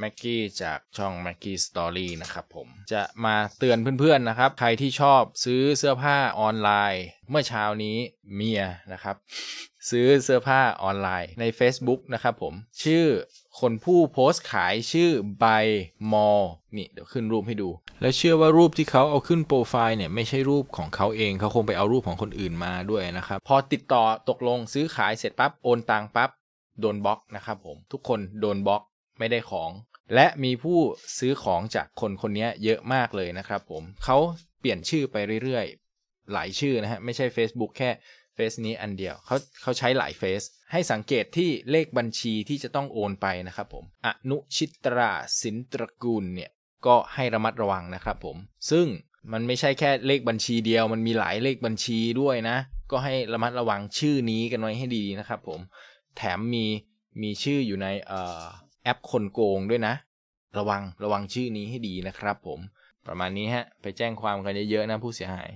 แม็กกี้จาก ช่อง m a กี้สตอรี่นะครับผมจะมาเตือนเพื่อนๆนะครับใครที่ชอบซื้อเสื้อผ้าออนไลน์ เมื่อเช้านี้เมียนะครับ ซื้อเสื้อผ้าออนไลน์ใน Facebook นะครับผมชื่อคนผู้โพสต์ขายชื่อไบมอลนี่เดี๋ยวขึ้นรูปให้ดู และเชื่อว่ารูปที่เขาเอาขึ้นโปรไฟล์เนี่ยไม่ใช่รูปของเขาเองเขาคงไปเอารูปของคนอื่นมาด้วยนะครับพอติดต่อตกลงซื้อขายเสร็จปั๊บโอนตังปั๊บโดนบล็อกนะครับผมทุกคนโดนบล็อกไม่ได้ของและมีผู้ซื้อของจากคนคนนี้เยอะมากเลยนะครับผมเขาเปลี่ยนชื่อไปเรื่อย ๆ หลายชื่อนะฮะไม่ใช่ Facebook แค่เฟ e นี้อันเดียวเขาเขาใช้หลายเฟซให้สังเกตที่เลขบัญชีที่จะต้องโอนไปนะครับ ผม อนุชิตราสินตระกูลเนี่ยก็ให้ระมัดระวังนะครับผม ซึ่งมันไม่ใช่แค่เลขบัญชีเดียวมันมีหลายเลขบัญชีด้วยนะ ก็ให้ระมัดระวังชื่อนี้กันไว้ให้ดีนะครับ ผมแถมมีมีชื่ออยู่ในเอ่อแอป คนโกงด้วยนะ ระวังระวังชื่อนี้ให้ดีนะครับ ผม ประมาณนี้ ฮะ ไปแจ้งความ กัน เยอะๆนะผู้เสียหาย